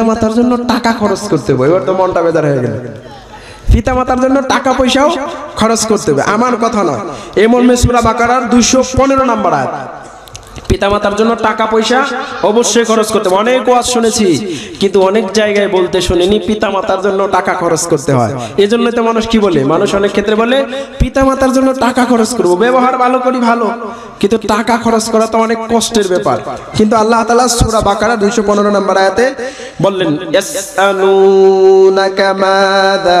পিতা মাতার জন্য টাকা খরচ করতে হবে এবার তো মনটা বেজার হয়ে গেল পিতা মাতার জন্য টাকা পয়সাও খরচ করতে হবে আমার কথা নয় এমন মেসুরা বাকার দুইশো পনেরো নাম্বার আয়াত পিতামাতার জন্য টাকা পয়সা অবশ্যই খরচ করতে হবে অনেক ওয়াজ শুনেছি কিন্তু অনেক জায়গায় বলতে শুনিনি পিতামাতার জন্য টাকা খরচ করতে হয় এই জন্য তো মানুষ কি বলে মানুষ অনেক ক্ষেত্রে বলে পিতামাতার জন্য টাকা খরচ করব ব্যবহার ভালো করি ভালো কিন্তু টাকা খরচ করা তো অনেক কষ্টের ব্যাপার কিন্তু আল্লাহ তাআলা সূরা বাকারা 215 নম্বর আয়াতে বললেন ইয়াসআলুনাকা মাযা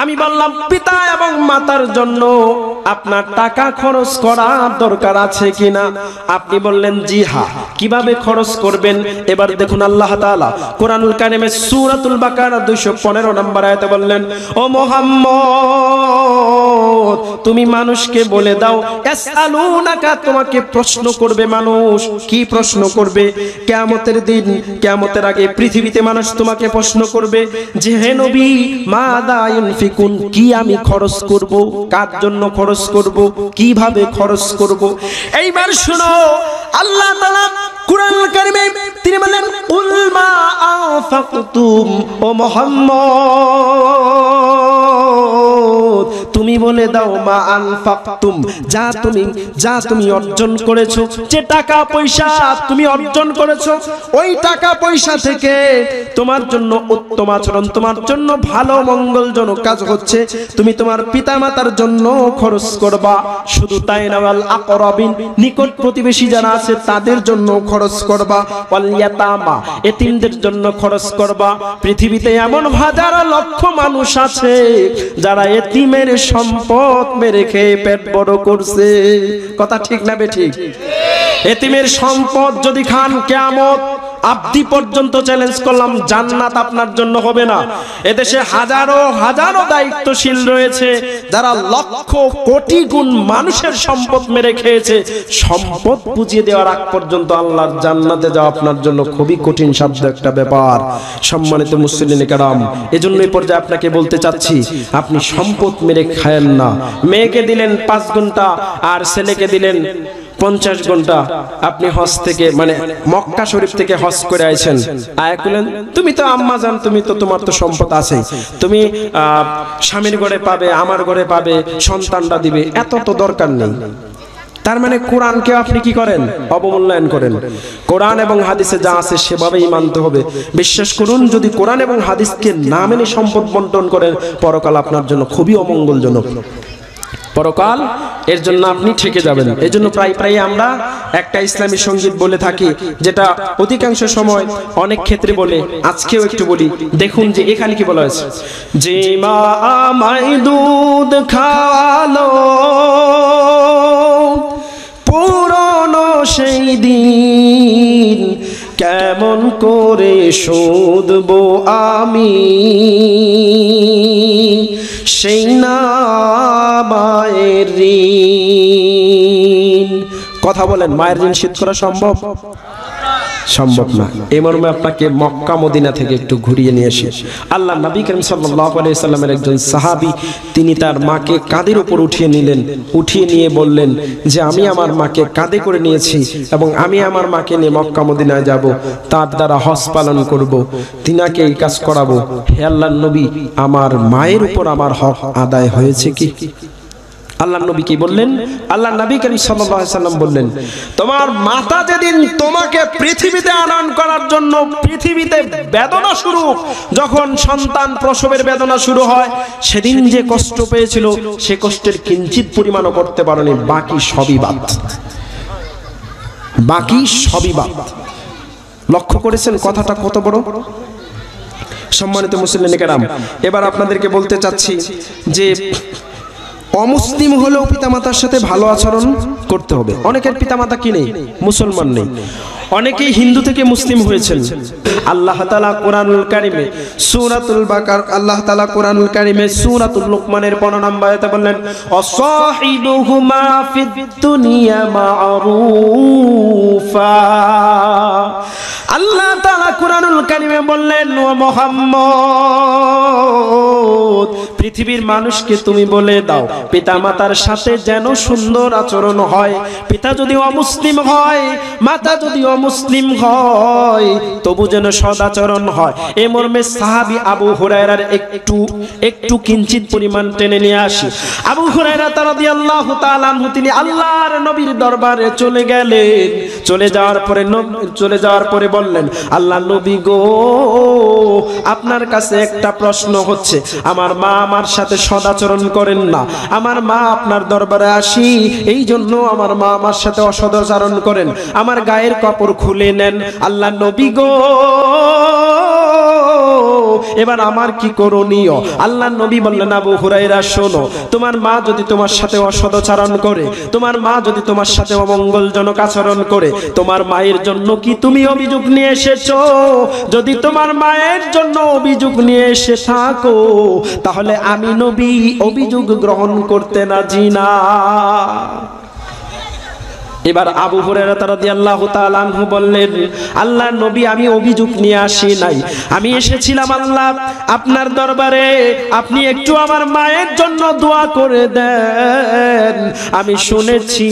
আমি বললাম পিতা এবং মাতার জন্য আপনার টাকা খরচ করা দরকার আছে কিনা আপনি বললেন জি হা কিভাবে খরচ করবেন এবার দেখুন আল্লাহ তাআলা কোরআনুল কারিমে বাকার দুইশো পনেরো নম্বর আয়তে বললেন ও মুহাম্মদ তুমি মানুষকে বলে দাও তোমাকে প্রশ্ন করবে মানুষ কি প্রশ্ন করবে কেমতের দিন কেমতের আগে পৃথিবীতে মানুষ তোমাকে প্রশ্ন করবে যে হে নবী মা দা আনফিকুন কি আমি খরচ করব কার জন্য খরচ করব কিভাবে খরচ করব এইবার শুনো আল্লাহ তাআলা কুরআন কারিমে তিনি বলেন কুল মা আনফাকতুম ও মুহাম্মদ তুমি বলে দাও মা আনফাকতুম যা তুমি যা তুমি অর্জন করেছো যে টাকা পয়সা তুমি অর্জন করেছো ওই টাকা পয়সা থেকে তোমার জন্য উত্তম আচরণ তোমার জন্য ভালো মঙ্গলজনক কাজ হচ্ছে তুমি তোমার পিতামাতার জন্য খরচ করবা শুধু তাই না ওয়াল আকরাবিন নিকট প্রতিবেশী যারা আছে তাদের জন্য খরচ করবা ওয়াল ইয়াতামা এতিমদের জন্য খরচ করবা পৃথিবীতে এমন হাজার লক্ষ মানুষ আছে যারা এতিমের সম্পদ মেরে খেয়ে পেট বড় করছে কথা ঠিক না বে ঠিক এতিমের সম্পদ যদি খান কেয়ামত আব্দি পর্যন্ত চ্যালেঞ্জ করলাম জান্নাত আপনার জন্য হবে না এদেশে হাজারো হাজারো দায়িত্বশীল রয়েছে যারা লক্ষ কোটি গুণ মানুষের সম্পদ মেরে খেয়েছে সম্পদ বুঝিয়ে দেওয়ার আগ পর্যন্ত আল্লাহর জান্নাতে যাওয়া আপনার জন্য খুবই কঠিন সাধ্য একটা ব্যাপার সম্মানিত মুসলিম কারাম এজন্য এই পর্যায়ে আপনাকে বলতে চাচ্ছি আপনি সম্পদ মেরে খায়েন না মেয়েকে দিলেন পাঁচ ঘন্টা আর ছেলেকে দিলেন পঞ্চাশ ঘন্টা আপনি হজ থেকে মানে মক্কা শরীফ থেকে হজ করে আইছেন আয়া করলেন তুমি তো আম্মা যান তুমি তো তোমার তো সম্পদ আছে তুমি স্বামীর ঘরে পাবে আমার ঘরে পাবে সন্তানটা দিবে এত তো দরকার নেই তার মানে কোরআনকে আপনি কি করেন অবমূল্যায়ন করেন কোরআন এবং হাদিসে যা আছে সেভাবেই মানতে হবে বিশ্বাস করুন যদি কোরআন এবং হাদিসকে না মেনে সম্পদ বন্টন করেন পরকাল আপনার জন্য খুবই অমঙ্গলজনক পরকাল এর জন্য আপনি ঠেকে যাবেন এই জন্য প্রায় প্রায় আমরা একটা ইসলামী সঙ্গীত বলে থাকি যেটা অধিকাংশ সময় অনেক ক্ষেত্রে বলে আজকেও একটু বলি দেখুন যে এখানে কি বলা হয়েছে যে মা আমায় দুধ খাওয়ালো পুরনো সেই দিন কেমন করে শোধবো আমি কথা বলেন মায়ের ঋণ শীত করা সম্ভব সম্ভব না এই মর্মে আপনাকে মক্কা মদিনা থেকে একটু ঘুরিয়ে নিয়ে এসে আল্লাহ নবী করিম সাল্লামের একজন সাহাবি তিনি তার মাকে কাদের উপর উঠিয়ে নিলেন উঠিয়ে নিয়ে বললেন যে আমি আমার মাকে কাঁদে করে নিয়েছি এবং আমি আমার মাকে নিয়ে মক্কা মদিনায় যাব তার দ্বারা হস পালন করব তিনাকে এই কাজ করাবো হে আল্লাহ নবী আমার মায়ের উপর আমার হক আদায় হয়েছে কি আল্লাহ নবী কি বললেন আল্লাহ নবী করিম সাল্লাম বললেন তোমার মাতা যেদিন তোমাকে পৃথিবীতে আনয়ন করার জন্য পৃথিবীতে বেদনা শুরু যখন সন্তান প্রসবের বেদনা শুরু হয় সেদিন যে কষ্ট পেয়েছিল সে কষ্টের কিঞ্চিত পরিমাণও করতে পারেনি বাকি সবই বাদ বাকি সবই বাদ লক্ষ্য করেছেন কথাটা কত বড় সম্মানিত মুসলিম এবার আপনাদেরকে বলতে চাচ্ছি যে অমুসলিম হলেও পিতামাতার সাথে ভালো আচরণ করতে হবে অনেকের পিতামাতা কি নেই মুসলমান নেই অনেকেই হিন্দু থেকে মুসলিম হয়েছেন আল্লাহ তালা কোরআনুল কারিমে সুরাতুল বাকার আল্লাহ তালা কোরআনুল কারিমে সুরাতুল লোকমানের পরনাম নম্বর বললেন বললেন অসহিবুহুমা ফিদ দুনিয়া মারুফা আল্লাহ তালা কোরআনুল কারিমে বললেন ও মোহাম্মদ পৃথিবীর মানুষকে তুমি বলে দাও পিতা মাতার সাথে যেন সুন্দর আচরণ হয় পিতা যদি অমুসলিম হয় মাতা যদি অমুসলিম হয় তবু যেন সদাচরণ হয় এ মর্মে সাহাবি আবু হুরায়রার একটু একটু কিঞ্চিত পরিমাণ টেনে নিয়ে আসি আবু হুরায়রা রাদিয়াল্লাহু তাআলা তিনি আল্লাহর নবীর দরবারে চলে গেলেন চলে যাওয়ার পরে চলে যাওয়ার পরে বললেন আল্লাহ নবী গো আপনার কাছে একটা প্রশ্ন হচ্ছে আমার মা আমার সাথে সদাচরণ করেন না আমার মা আপনার দরবারে আসি এই জন্য আমার মা আমার সাথে অসদাচরণ করেন আমার গায়ের কাপড় খুলে নেন আল্লাহ নবী গো এবার আমার কি করণীয় আল্লাহ নবী বললেন আবু হুরাইরা শোনো তোমার মা যদি তোমার সাথে অসদাচরণ করে তোমার মা যদি তোমার সাথে অমঙ্গলজনক আচরণ করে তোমার মায়ের জন্য কি তুমি অভিযোগ নিয়ে এসেছো যদি তোমার মায়ের জন্য অভিযোগ নিয়ে এসে থাকো তাহলে আমি নবী অভিযোগ গ্রহণ করতে না জিনা এবার আবু হুরায়রাহু বললেন আল্লাহ নবী আমি অভিযোগ নিয়ে আসি নাই আমি এসেছিলাম আল্লাহ আপনার দরবারে আপনি একটু আমার মায়ের জন্য দোয়া করে দেন আমি শুনেছি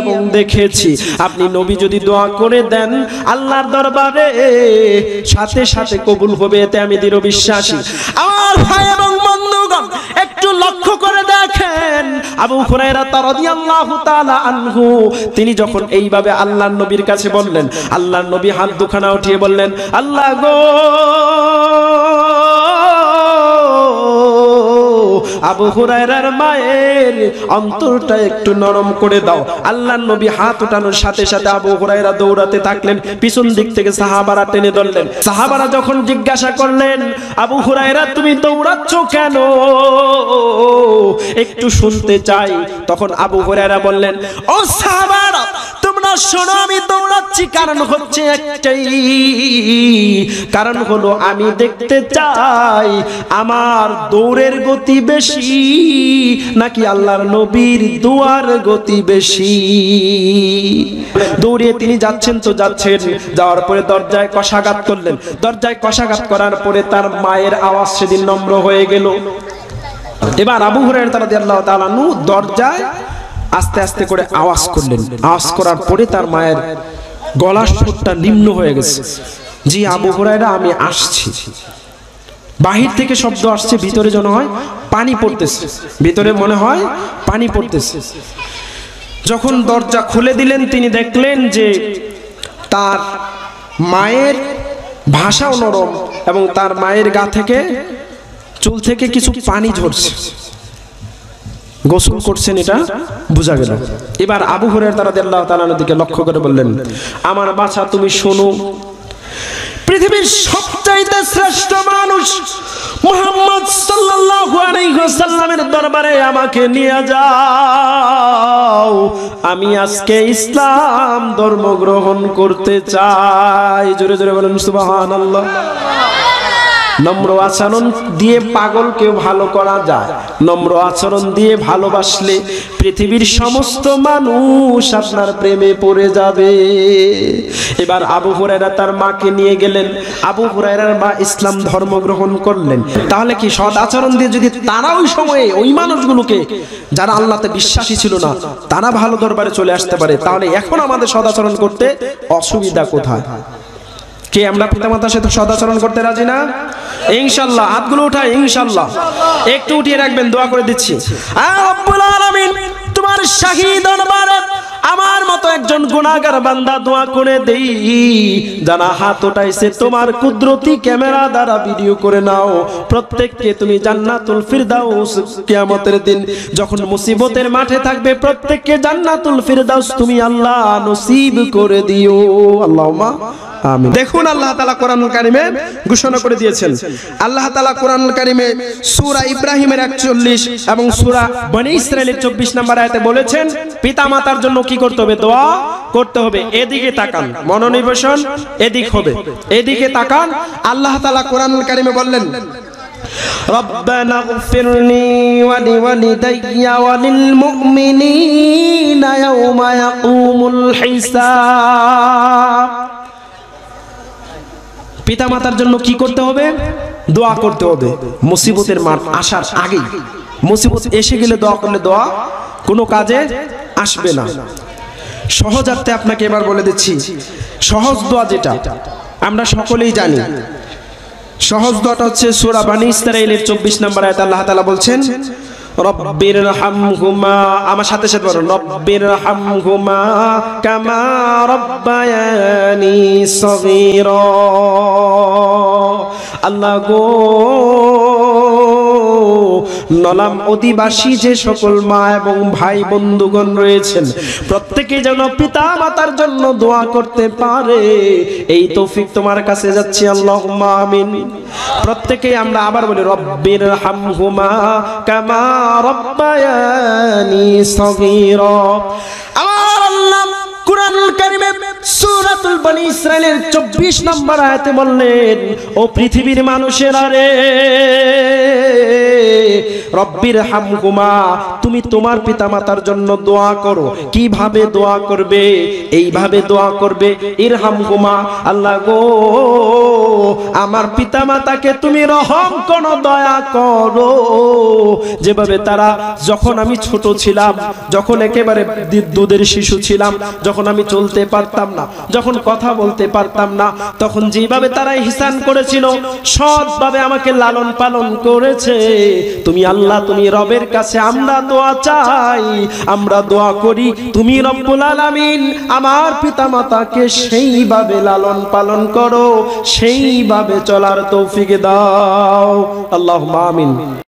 এবং দেখেছি আপনি নবী যদি দোয়া করে দেন আল্লাহর দরবারে সাথে সাথে কবুল হবে এতে আমি দৃঢ় বিশ্বাসী আমার ভাই এবং বন্ধুগণ একটু লক্ষ্য করে দেখেন আবু হুরায়রা তাআলা আনহু তিনি যখন এইভাবে আল্লাহ নবীর কাছে বললেন আল্লাহ নবী হাত দুখানা উঠিয়ে বললেন আল্লাহ গো আবু হুরায়রার মায়ের অন্তরটা একটু নরম করে দাও আল্লাহর নবী হাত ওঠানোর সাথে সাথে আবু হুরায়রা দৌড়াতে থাকলেন পিছন দিক থেকে সাহাবারা টেনে ধরলেন সাহাবারা যখন জিজ্ঞাসা করলেন আবু হুরায়রা তুমি দৌড়াচ্ছ কেন একটু শুনতে চাই তখন আবু হুরায়রা বললেন ও সাহাবারা না শোনো আমি দৌড়াচ্ছি কারণ হচ্ছে একটাই কারণ হলো আমি দেখতে চাই আমার দৌড়ের গতি বেশি নাকি আল্লাহর নবীর দুয়ার গতি বেশি দৌড়িয়ে তিনি যাচ্ছেন তো যাচ্ছেন যাওয়ার পরে দরজায় কষাঘাত করলেন দরজায় কষাঘাত করার পরে তার মায়ের আওয়াজ সেদিন নম্র হয়ে গেল এবার আবু হুরায়রা তাআলা রাদিয়াল্লাহু তাআলা নু দরজায় আস্তে আস্তে করে আওয়াজ করলেন আওয়াজ করার পরে তার মায়ের গলার সুরটা নিম্ন হয়ে গেছে জি আবু হুরায়রা আমি আসছি বাহির থেকে শব্দ আসছে ভিতরে যেন হয় পানি পড়তেছে ভিতরে মনে হয় পানি পড়তেছে যখন দরজা খুলে দিলেন তিনি দেখলেন যে তার মায়ের ভাষাও নরম এবং তার মায়ের গা থেকে চুল থেকে কিছু পানি ঝরছে গোসল করছেন এটা বোঝা গেল এবার আবু হরের তারা দেল্লাহ তালান দিকে লক্ষ্য করে বললেন আমার বাছা তুমি শোনো পৃথিবীর সবচাইতে শ্রেষ্ঠ মানুষ মোহাম্মদ সাল্লাল্লাহু আলাইহি ওয়াসাল্লামের দরবারে আমাকে নিয়ে যাও আমি আজকে ইসলাম ধর্ম গ্রহণ করতে চাই জোরে জোরে বলেন সুবহানাল্লাহ নম্র আচরণ দিয়ে পাগলকে ভালো করা যায় নম্র আচরণ দিয়ে ভালোবাসলে পৃথিবীর সমস্ত মানুষ আপনার প্রেমে পড়ে যাবে এবার আবু হুরায়রা তার মাকে নিয়ে গেলেন আবু হুরায়রার মা ইসলাম ধর্ম গ্রহণ করলেন তাহলে কি সৎ আচরণ দিয়ে যদি তারা ওই সময়ে ওই মানুষগুলোকে যারা আল্লাহতে বিশ্বাসী ছিল না তারা ভালো দরবারে চলে আসতে পারে তাহলে এখন আমাদের সদাচরণ করতে অসুবিধা কোথায় কে আমরা পিতামাতার সাথে সদাচরণ করতে রাজি না ইনশাল্লাহ হাতগুলো উঠায় ইনশাল্লাহ একটু উঠিয়ে রাখবেন দোয়া করে দিচ্ছি তোমার শাহী দরবারে আমার মতো একজন গুণাগার বান্দা দোয়া করে দেই জানা হাত উঠাইছে তোমার কুদরতি ক্যামেরা দ্বারা ভিডিও করে নাও প্রত্যেককে তুমি জান্নাতুল ফিরদাউস কিয়ামতের দিন যখন মুসিবতের মাঠে থাকবে প্রত্যেককে জান্নাতুল ফিরদাউস তুমি আল্লাহ নসিব করে দিও আল্লাহুম্মা আমিন দেখুন আল্লাহ তাআলা কোরআনুল কারিমে ঘোষণা করে দিয়েছেন আল্লাহ তাআলা কোরআনুল কারিমে সূরা ইব্রাহিমের 41 এবং সূরা বনী ইসরাঈলের 24 নম্বর আয়াতে বলেছেন পিতামাতার জন্য কি করতে হবে দোয়া করতে হবে এদিকে তাকান মনোনিবেশন এদিক হবে এদিকে তাকান আল্লাহ কারিমে বললেন ربنا اغفر لي ولوالدي وللمؤمنين يوم يقوم الحساب পিতা মাতার জন্য কি করতে হবে দোয়া করতে হবে মুসিবতের মার আসার আগেই মুসিবত এসে গেলে দোয়া করলে দোয়া কোনো কাজে আসবে না সহজার্থে আপনাকে এবার বলে দিচ্ছি সহজ দোয়া যেটা আমরা সকলেই জানি সহজ দোয়াটা হচ্ছে সুরা বানি ইসরায়েলের চব্বিশ নম্বর আয়াত আল্লাহ তাআলা বলছেন রব্বির হামহুমা আমার সাথে সাথে বলো রব্বির হামহুমা কামা রব্বায়ানি সগীরা আল্লাহ গো নলাম অধিবাসী যে সকল মা এবং ভাই বন্ধুগণ রয়েছেন প্রত্যেকে যেন পিতা মাতার জন্য দোয়া করতে পারে এই তৌফিক তোমার কাছে যাচ্ছে আল্লাহ আমিন প্রত্যেকে আমরা আবার বলি রব্বির হামহুমা কামা রব্বায়ানি সগীরা আমার আল্লাহ কুরআনুল কারীমে সুরাতুল বনি ইসরায়েলের চব্বিশ নম্বর আয়তে বললেন ও পৃথিবীর মানুষের আরে রব্বির হামকুমা তুমি তোমার পিতা মাতার জন্য দোয়া করো কিভাবে দোয়া করবে এইভাবে দোয়া করবে ইর হামকুমা আল্লাহ গো আমার পিতা মাতাকে তুমি রহম কোন দয়া করো যেভাবে তারা যখন আমি ছোট ছিলাম যখন একেবারে দুধের শিশু ছিলাম যখন আমি চলতে পারতাম না যখন কথা বলতে পারতাম না তখন যেভাবে তারা হিসান করেছিল সৎভাবে আমাকে লালন পালন করেছে তুমি আল্লাহ তুমি রবের কাছে আমরা দোয়া চাই আমরা দোয়া করি তুমি রব্বুল আলামিন আমার পিতা মাতাকে সেইভাবে লালন পালন করো সেইভাবে চলার তৌফিক দাও আল্লাহ আমিন